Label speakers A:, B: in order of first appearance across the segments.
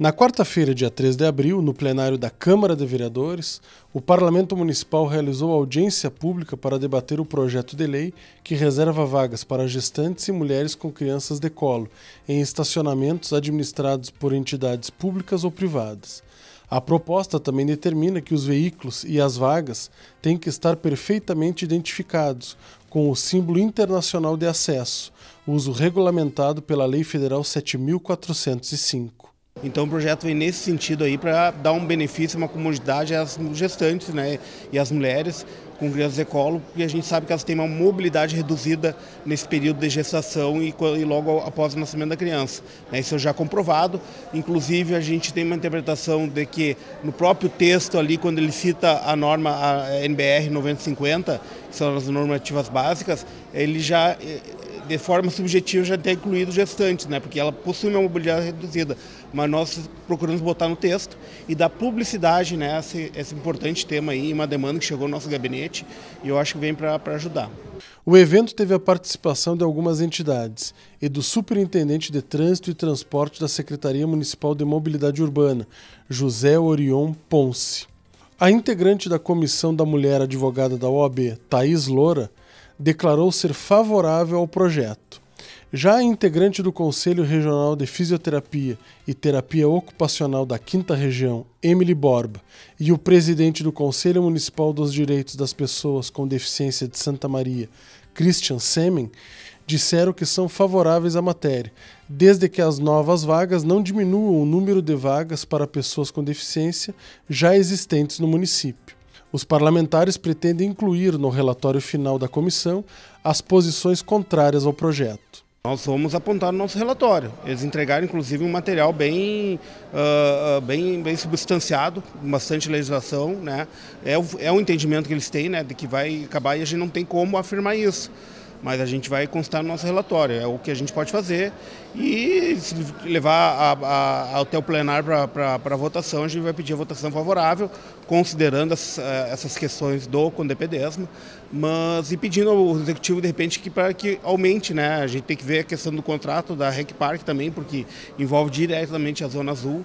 A: Na quarta-feira, dia 3 de abril, no plenário da Câmara de Vereadores, o Parlamento Municipal realizou audiência pública para debater o projeto de lei que reserva vagas para gestantes e mulheres com crianças de colo em estacionamentos administrados por entidades públicas ou privadas. A proposta também determina que os veículos e as vagas têm que estar perfeitamente identificados com o símbolo internacional de acesso, uso regulamentado pela Lei Federal 7405. Então o projeto vem nesse sentido aí para dar um benefício uma comodidade
B: às gestantes né, e às mulheres com crianças colo, porque a gente sabe que elas têm uma mobilidade reduzida nesse período de gestação e, e logo após o nascimento da criança. Né, isso é já comprovado. Inclusive a gente tem uma interpretação de que no próprio texto ali, quando ele cita a norma a NBR 9050, que são as normativas básicas, ele já eh, de forma subjetiva já até incluído gestantes, né? porque ela possui uma mobilidade reduzida, mas nós procuramos botar no texto e dar publicidade né, a esse, esse importante tema aí, uma demanda que chegou no nosso gabinete e eu acho que vem para ajudar.
A: O evento teve a participação de algumas entidades e do Superintendente de Trânsito e Transporte da Secretaria Municipal de Mobilidade Urbana, José Orion Ponce. A integrante da Comissão da Mulher Advogada da OAB, Thaís Loura, declarou ser favorável ao projeto. Já a integrante do Conselho Regional de Fisioterapia e Terapia Ocupacional da Quinta Região, Emily Borba, e o presidente do Conselho Municipal dos Direitos das Pessoas com Deficiência de Santa Maria, Christian Semen, disseram que são favoráveis à matéria, desde que as novas vagas não diminuam o número de vagas para pessoas com deficiência já existentes no município. Os parlamentares pretendem incluir no relatório final da comissão as posições contrárias ao projeto.
B: Nós vamos apontar no nosso relatório. Eles entregaram, inclusive, um material bem, uh, bem, bem substanciado, bastante legislação. Né? É, o, é entendimento que eles têm, né, de que vai acabar e a gente não tem como afirmar isso mas a gente vai constar no nosso relatório, é o que a gente pode fazer e levar a, a, até o plenário para votação, a gente vai pedir a votação favorável, considerando as, eh, essas questões do Condepedesma, mas e pedindo ao executivo de repente que para que aumente, né? A gente tem que ver a questão do contrato da Rec Park também, porque envolve diretamente a Zona Azul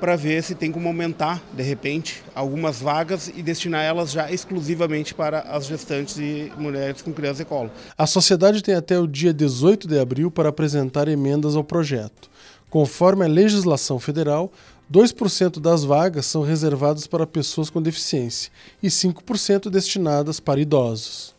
B: para ver se tem como aumentar, de repente, algumas vagas e destinar elas já exclusivamente para as gestantes e mulheres com crianças
A: e colo. A sociedade tem até o dia 18 de abril para apresentar emendas ao projeto. Conforme a legislação federal, 2% das vagas são reservadas para pessoas com deficiência e 5% destinadas para idosos.